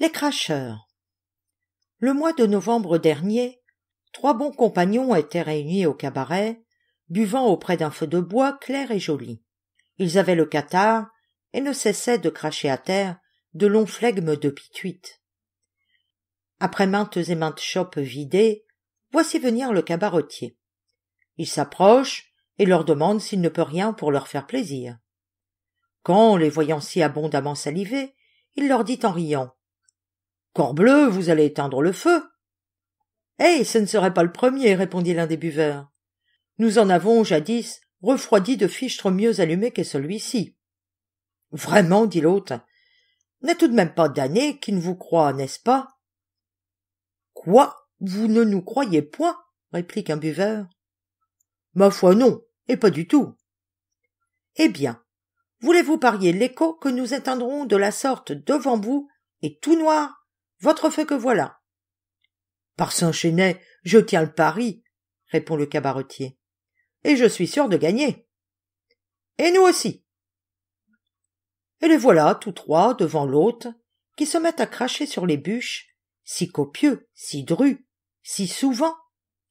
Les cracheurs. Le mois de novembre dernier, trois bons compagnons étaient réunis au cabaret, buvant auprès d'un feu de bois clair et joli. Ils avaient le catarrhe et ne cessaient de cracher à terre de longs flegmes de pituites. Après maintes et maintes chopes vidées, voici venir le cabaretier. Il s'approche et leur demande s'il ne peut rien pour leur faire plaisir. Quand, les voyant si abondamment salivés, il leur dit en riant bleu, vous allez éteindre le feu. Eh. ce ne serait pas le premier, répondit l'un des buveurs. Nous en avons, jadis, refroidi de fichtres mieux allumés que celui ci. Vraiment, dit l'autre. n'est tout de même pas damné qui ne vous croit, n'est-ce pas? Quoi? Vous ne nous croyez point? réplique un buveur. Ma foi, non, et pas du tout. Eh bien, voulez-vous parier l'écho que nous éteindrons de la sorte devant vous, et tout noir, votre feu que voilà. Par Saint je tiens le pari, répond le cabaretier. Et je suis sûr de gagner. Et nous aussi. Et les voilà, tous trois, devant l'hôte, qui se mettent à cracher sur les bûches, si copieux, si drus, si souvent,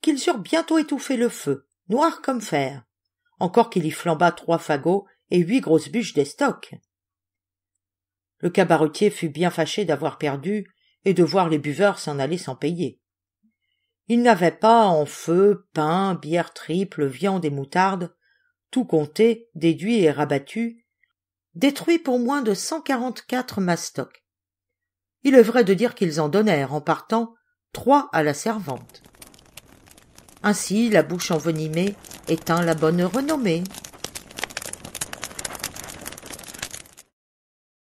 qu'ils eurent bientôt étouffé le feu, noir comme fer, encore qu'il y flambât trois fagots et huit grosses bûches d'estoc. Le cabaretier fut bien fâché d'avoir perdu, et de voir les buveurs s'en aller sans payer. Ils n'avaient pas en feu, pain, bière triple, viande et moutarde, tout compté, déduit et rabattu, détruit pour moins de cent quarante-quatre mastocs. Il est vrai de dire qu'ils en donnèrent, en partant, trois à la servante. Ainsi la bouche envenimée éteint la bonne renommée.